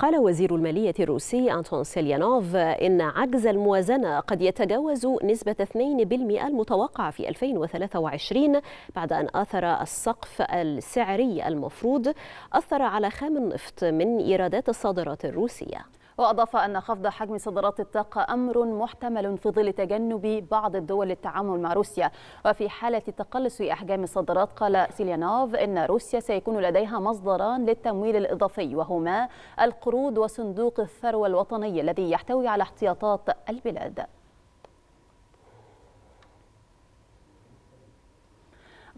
قال وزير المالية الروسي أنتون سيليانوف إن عجز الموازنة قد يتجاوز نسبة 2% المتوقعة في 2023 بعد أن آثر السقف السعري المفروض أثر على خام النفط من إيرادات الصادرات الروسية وأضاف أن خفض حجم صادرات الطاقة أمر محتمل في ظل تجنب بعض الدول للتعامل مع روسيا وفي حالة تقلص أحجام الصادرات قال سيليانوف إن روسيا سيكون لديها مصدران للتمويل الإضافي وهما القروض وصندوق الثروة الوطني الذي يحتوي على احتياطات البلاد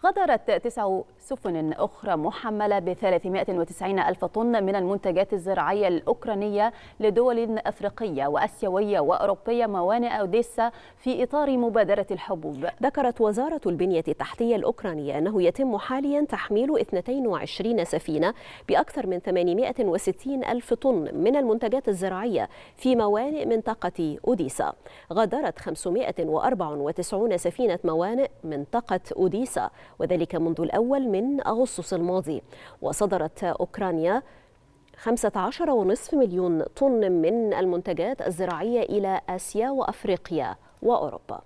غادرت تسع سفن أخرى محملة ب 390 ألف طن من المنتجات الزراعية الأوكرانية لدول أفريقية وأسيوية وأوروبية موانئ أوديسا في إطار مبادرة الحبوب ذكرت وزارة البنية التحتية الأوكرانية أنه يتم حاليا تحميل 22 سفينة بأكثر من 860 ألف طن من المنتجات الزراعية في موانئ منطقة أوديسا غادرت 594 سفينة موانئ منطقة أوديسا وذلك منذ الأول من أغسطس الماضي وصدرت أوكرانيا 15.5 مليون طن من المنتجات الزراعية إلى آسيا وأفريقيا وأوروبا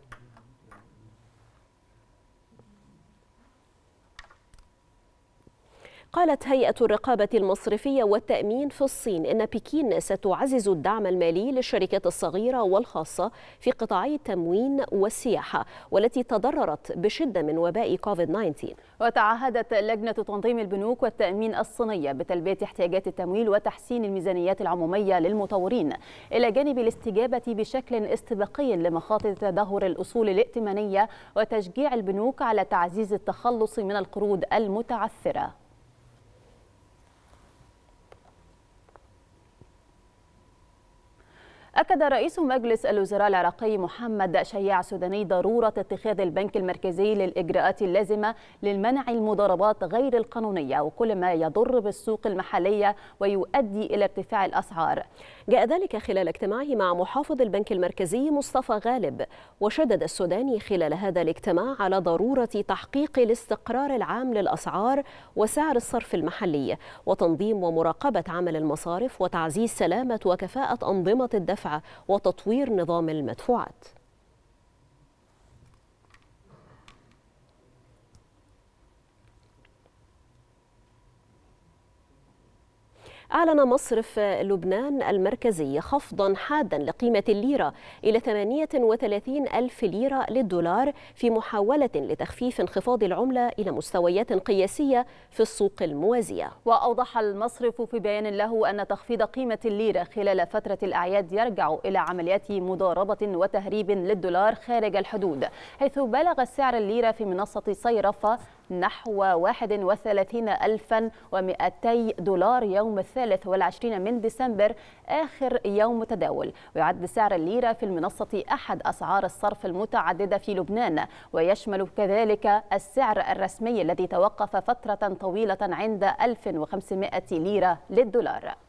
قالت هيئة الرقابة المصرفية والتأمين في الصين إن بكين ستعزز الدعم المالي للشركات الصغيرة والخاصة في قطاعي التموين والسياحة والتي تضررت بشدة من وباء كوفيد 19 وتعهدت لجنة تنظيم البنوك والتأمين الصينية بتلبية احتياجات التمويل وتحسين الميزانيات العمومية للمطورين إلى جانب الاستجابة بشكل استباقي لمخاطر تدهور الأصول الائتمانية وتشجيع البنوك على تعزيز التخلص من القروض المتعثرة أكد رئيس مجلس الوزراء العراقي محمد شياع سوداني ضرورة اتخاذ البنك المركزي للإجراءات اللازمة للمنع المضاربات غير القانونية وكل ما يضر بالسوق المحلية ويؤدي إلى ارتفاع الأسعار جاء ذلك خلال اجتماعه مع محافظ البنك المركزي مصطفى غالب وشدد السوداني خلال هذا الاجتماع على ضرورة تحقيق الاستقرار العام للأسعار وسعر الصرف المحلي وتنظيم ومراقبة عمل المصارف وتعزيز سلامة وكفاءة أنظمة الدفع وتطوير نظام المدفوعات أعلن مصرف لبنان المركزي خفضا حادا لقيمة الليرة إلى 38 ألف ليرة للدولار في محاولة لتخفيف انخفاض العملة إلى مستويات قياسية في السوق الموازية وأوضح المصرف في بيان له أن تخفيض قيمة الليرة خلال فترة الأعياد يرجع إلى عمليات مضاربة وتهريب للدولار خارج الحدود حيث بلغ سعر الليرة في منصة صيرفة نحو 31200 دولار يوم الثالث والعشرين من ديسمبر آخر يوم تداول ويعد سعر الليرة في المنصة أحد أسعار الصرف المتعددة في لبنان ويشمل كذلك السعر الرسمي الذي توقف فترة طويلة عند 1500 ليرة للدولار